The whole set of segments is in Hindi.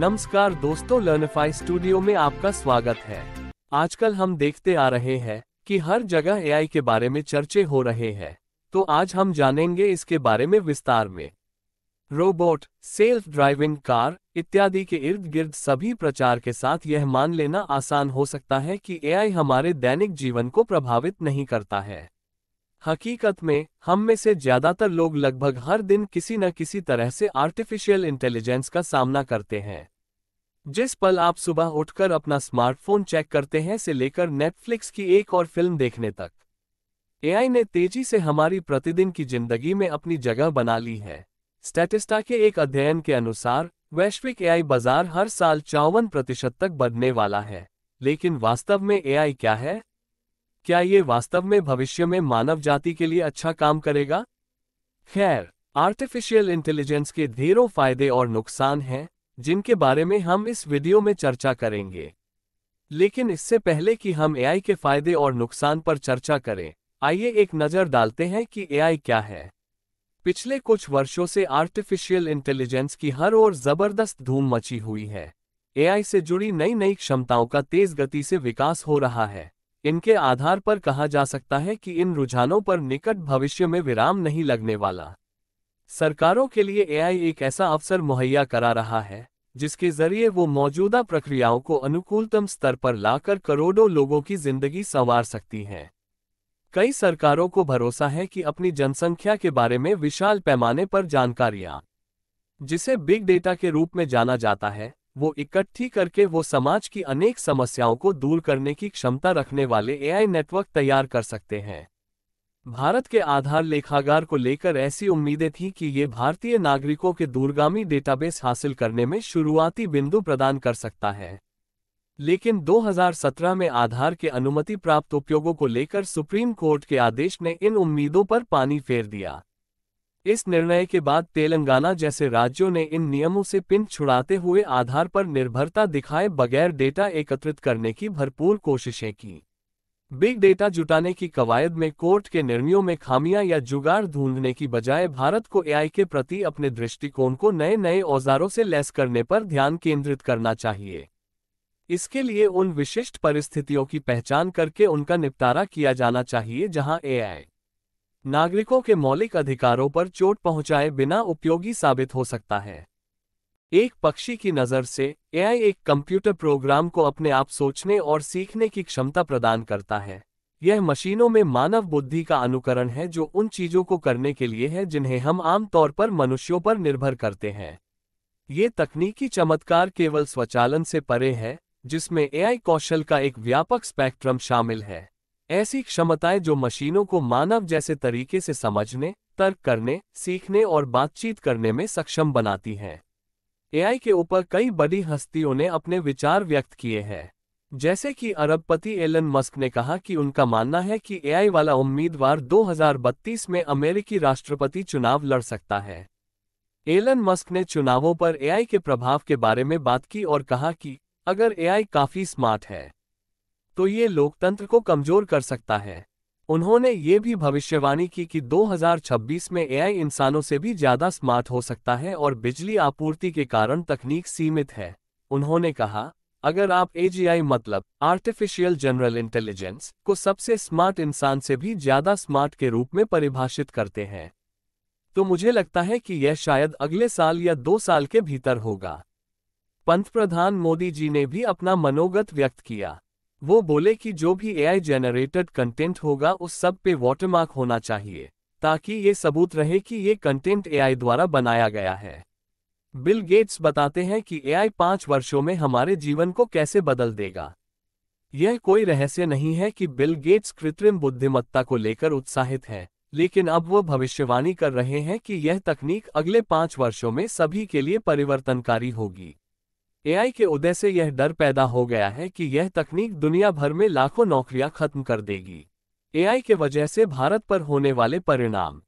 नमस्कार दोस्तों लर्नफाई स्टूडियो में आपका स्वागत है आजकल हम देखते आ रहे हैं कि हर जगह एआई के बारे में चर्चे हो रहे हैं तो आज हम जानेंगे इसके बारे में विस्तार में रोबोट सेल्फ ड्राइविंग कार इत्यादि के इर्द गिर्द सभी प्रचार के साथ यह मान लेना आसान हो सकता है कि एआई हमारे दैनिक जीवन को प्रभावित नहीं करता है हकीकत में हम में से ज़्यादातर लोग लगभग हर दिन किसी न किसी तरह से आर्टिफिशियल इंटेलिजेंस का सामना करते हैं जिस पल आप सुबह उठकर अपना स्मार्टफोन चेक करते हैं से लेकर नेटफ्लिक्स की एक और फिल्म देखने तक एआई ने तेजी से हमारी प्रतिदिन की जिंदगी में अपनी जगह बना ली है स्टेटिस्टा के एक अध्ययन के अनुसार वैश्विक एआई बाजार हर साल चौवन प्रतिशत तक बढ़ने वाला है लेकिन वास्तव में एआई क्या है क्या ये वास्तव में भविष्य में मानव जाति के लिए अच्छा काम करेगा खैर आर्टिफिशियल इंटेलिजेंस के ढेरों फायदे और नुकसान हैं जिनके बारे में हम इस वीडियो में चर्चा करेंगे लेकिन इससे पहले कि हम एआई के फायदे और नुकसान पर चर्चा करें आइए एक नज़र डालते हैं कि एआई क्या है पिछले कुछ वर्षों से आर्टिफिशियल इंटेलिजेंस की हर ओर जबरदस्त धूम मची हुई है एआई से जुड़ी नई नई क्षमताओं का तेज गति से विकास हो रहा है इनके आधार पर कहा जा सकता है कि इन रुझानों पर निकट भविष्य में विराम नहीं लगने वाला सरकारों के लिए एआई एक ऐसा अवसर मुहैया करा रहा है जिसके जरिए वो मौजूदा प्रक्रियाओं को अनुकूलतम स्तर पर लाकर करोड़ों लोगों की जिंदगी संवार सकती है कई सरकारों को भरोसा है कि अपनी जनसंख्या के बारे में विशाल पैमाने पर जानकारियां जिसे बिग डेटा के रूप में जाना जाता है वो इकट्ठी करके वो समाज की अनेक समस्याओं को दूर करने की क्षमता रखने वाले एआई नेटवर्क तैयार कर सकते हैं भारत के आधार लेखागार को लेकर ऐसी उम्मीदें थीं कि ये भारतीय नागरिकों के दूरगामी डेटाबेस हासिल करने में शुरुआती बिंदु प्रदान कर सकता है लेकिन 2017 में आधार के अनुमति प्राप्त उपयोगों को लेकर सुप्रीम कोर्ट के आदेश ने इन उम्मीदों पर पानी फेर दिया इस निर्णय के बाद तेलंगाना जैसे राज्यों ने इन नियमों से पिन छुड़ाते हुए आधार पर निर्भरता दिखाए बगैर डेटा एकत्रित करने की भरपूर कोशिशें की बिग डेटा जुटाने की कवायद में कोर्ट के निर्णयों में खामियां या जुगाड़ ढूंढने की बजाय भारत को एआई के प्रति अपने दृष्टिकोण को नए नए औजारों से लैस करने पर ध्यान केंद्रित करना चाहिए इसके लिए उन विशिष्ट परिस्थितियों की पहचान करके उनका निपटारा किया जाना चाहिए जहां एआई नागरिकों के मौलिक अधिकारों पर चोट पहुंचाए बिना उपयोगी साबित हो सकता है एक पक्षी की नज़र से एआई एक कंप्यूटर प्रोग्राम को अपने आप सोचने और सीखने की क्षमता प्रदान करता है यह मशीनों में मानव बुद्धि का अनुकरण है जो उन चीजों को करने के लिए है जिन्हें हम आमतौर पर मनुष्यों पर निर्भर करते हैं ये तकनीकी चमत्कार केवल स्वचालन से परे है जिसमें एआई कौशल का एक व्यापक स्पेक्ट्रम शामिल है ऐसी क्षमताएं जो मशीनों को मानव जैसे तरीके से समझने तर्क करने सीखने और बातचीत करने में सक्षम बनाती हैं एआई के ऊपर कई बड़ी हस्तियों ने अपने विचार व्यक्त किए हैं जैसे कि अरबपति एलन मस्क ने कहा कि उनका मानना है कि एआई वाला उम्मीदवार 2032 में अमेरिकी राष्ट्रपति चुनाव लड़ सकता है एलन मस्क ने चुनावों पर एआई के प्रभाव के बारे में बात की और कहा कि अगर एआई काफी स्मार्ट है तो ये लोकतंत्र को कमजोर कर सकता है उन्होंने ये भी भविष्यवाणी की कि 2026 में एआई इंसानों से भी ज्यादा स्मार्ट हो सकता है और बिजली आपूर्ति के कारण तकनीक सीमित है उन्होंने कहा अगर आप एजीआई मतलब आर्टिफिशियल जनरल इंटेलिजेंस को सबसे स्मार्ट इंसान से भी ज्यादा स्मार्ट के रूप में परिभाषित करते हैं तो मुझे लगता है कि यह शायद अगले साल या दो साल के भीतर होगा पंत प्रधान मोदी जी ने भी अपना मनोगत व्यक्त किया वो बोले कि जो भी एआई जनरेटेड कंटेंट होगा उस सब पे वॉटरमार्क होना चाहिए ताकि ये सबूत रहे कि ये कंटेंट एआई द्वारा बनाया गया है बिल गेट्स बताते हैं कि एआई पाँच वर्षों में हमारे जीवन को कैसे बदल देगा यह कोई रहस्य नहीं है कि बिल गेट्स कृत्रिम बुद्धिमत्ता को लेकर उत्साहित हैं लेकिन अब वह भविष्यवाणी कर रहे हैं कि यह तकनीक अगले पाँच वर्षों में सभी के लिए परिवर्तनकारी होगी एआई के उदय से यह डर पैदा हो गया है कि यह तकनीक दुनिया भर में लाखों नौकरियां खत्म कर देगी एआई के वजह से भारत पर होने वाले परिणाम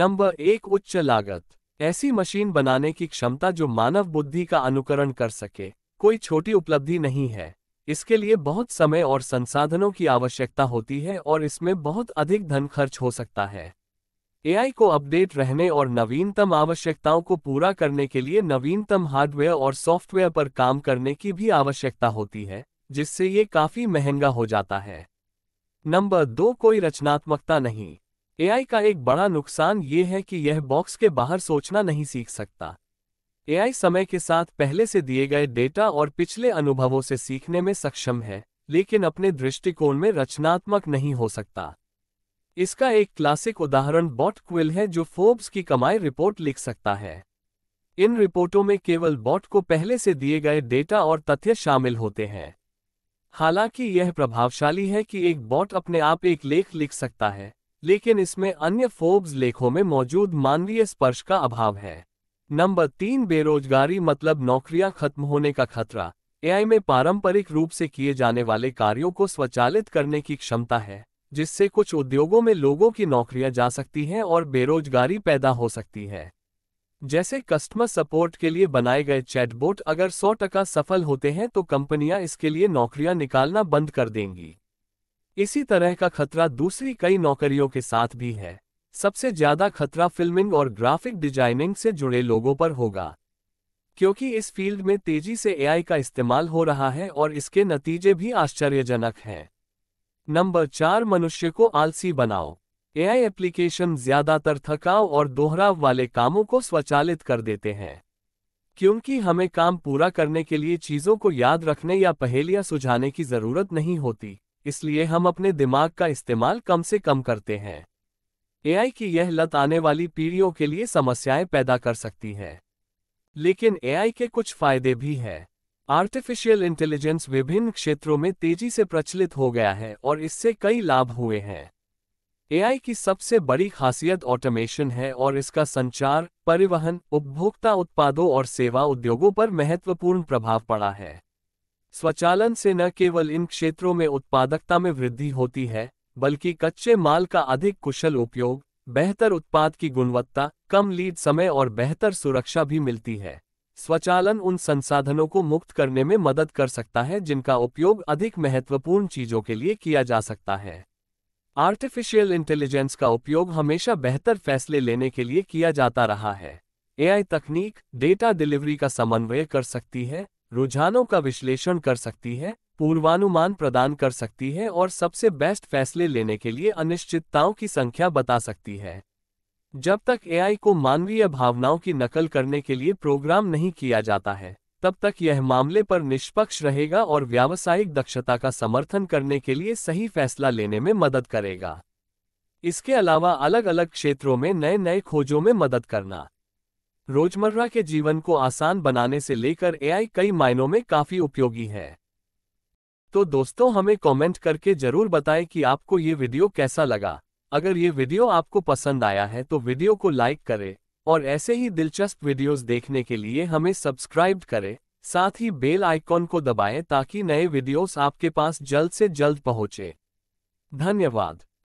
नंबर एक उच्च लागत ऐसी मशीन बनाने की क्षमता जो मानव बुद्धि का अनुकरण कर सके कोई छोटी उपलब्धि नहीं है इसके लिए बहुत समय और संसाधनों की आवश्यकता होती है और इसमें बहुत अधिक धन खर्च हो सकता है एआई को अपडेट रहने और नवीनतम आवश्यकताओं को पूरा करने के लिए नवीनतम हार्डवेयर और सॉफ्टवेयर पर काम करने की भी आवश्यकता होती है जिससे ये काफी महंगा हो जाता है नंबर दो कोई रचनात्मकता नहीं एआई का एक बड़ा नुकसान ये है कि यह बॉक्स के बाहर सोचना नहीं सीख सकता एआई समय के साथ पहले से दिए गए डेटा और पिछले अनुभवों से सीखने में सक्षम है लेकिन अपने दृष्टिकोण में रचनात्मक नहीं हो सकता इसका एक क्लासिक उदाहरण बॉट क्विल है जो फोर्ब्स की कमाई रिपोर्ट लिख सकता है इन रिपोर्टों में केवल बॉट को पहले से दिए गए डेटा और तथ्य शामिल होते हैं हालांकि यह प्रभावशाली है कि एक बॉट अपने आप एक लेख लिख सकता है लेकिन इसमें अन्य फोर्ब्स लेखों में मौजूद मानवीय स्पर्श का अभाव है नंबर तीन बेरोजगारी मतलब नौकरियां खत्म होने का खतरा एआई में पारंपरिक रूप से किए जाने वाले कार्यों को स्वचालित करने की क्षमता है जिससे कुछ उद्योगों में लोगों की नौकरियां जा सकती हैं और बेरोजगारी पैदा हो सकती है जैसे कस्टमर सपोर्ट के लिए बनाए गए चैटबोट अगर 100 टका सफल होते हैं तो कंपनियां इसके लिए नौकरियां निकालना बंद कर देंगी इसी तरह का खतरा दूसरी कई नौकरियों के साथ भी है सबसे ज्यादा खतरा फिल्मिंग और ग्राफिक डिजाइनिंग से जुड़े लोगों पर होगा क्योंकि इस फील्ड में तेजी से एआई का इस्तेमाल हो रहा है और इसके नतीजे भी आश्चर्यजनक हैं नंबर चार मनुष्य को आलसी बनाओ एआई एप्लीकेशन ज्यादातर थकाव और दोहराव वाले कामों को स्वचालित कर देते हैं क्योंकि हमें काम पूरा करने के लिए चीज़ों को याद रखने या पहेलियां सुझाने की ज़रूरत नहीं होती इसलिए हम अपने दिमाग का इस्तेमाल कम से कम करते हैं एआई की यह लत आने वाली पीढ़ियों के लिए समस्याएं पैदा कर सकती है लेकिन एआई के कुछ फायदे भी हैं आर्टिफिशियल इंटेलिजेंस विभिन्न क्षेत्रों में तेजी से प्रचलित हो गया है और इससे कई लाभ हुए हैं एआई की सबसे बड़ी खासियत ऑटोमेशन है और इसका संचार परिवहन उपभोक्ता उत्पादों और सेवा उद्योगों पर महत्वपूर्ण प्रभाव पड़ा है स्वचालन से न केवल इन क्षेत्रों में उत्पादकता में वृद्धि होती है बल्कि कच्चे माल का अधिक कुशल उपयोग बेहतर उत्पाद की गुणवत्ता कम लीड समय और बेहतर सुरक्षा भी मिलती है स्वचालन उन संसाधनों को मुक्त करने में मदद कर सकता है जिनका उपयोग अधिक महत्वपूर्ण चीजों के लिए किया जा सकता है आर्टिफिशियल इंटेलिजेंस का उपयोग हमेशा बेहतर फैसले लेने के लिए किया जाता रहा है एआई तकनीक डेटा डिलीवरी का समन्वय कर सकती है रुझानों का विश्लेषण कर सकती है पूर्वानुमान प्रदान कर सकती है और सबसे बेस्ट फैसले लेने के लिए अनिश्चितताओं की संख्या बता सकती है जब तक एआई को मानवीय भावनाओं की नकल करने के लिए प्रोग्राम नहीं किया जाता है तब तक यह मामले पर निष्पक्ष रहेगा और व्यावसायिक दक्षता का समर्थन करने के लिए सही फैसला लेने में मदद करेगा इसके अलावा अलग अलग क्षेत्रों में नए नए खोजों में मदद करना रोजमर्रा के जीवन को आसान बनाने से लेकर एआई कई मायनों में काफी उपयोगी है तो दोस्तों हमें कमेंट करके जरूर बताएं कि आपको ये वीडियो कैसा लगा अगर ये वीडियो आपको पसंद आया है तो वीडियो को लाइक करें और ऐसे ही दिलचस्प वीडियोस देखने के लिए हमें सब्सक्राइब करें साथ ही बेल आइकॉन को दबाएं ताकि नए वीडियोस आपके पास जल्द से जल्द पहुंचे धन्यवाद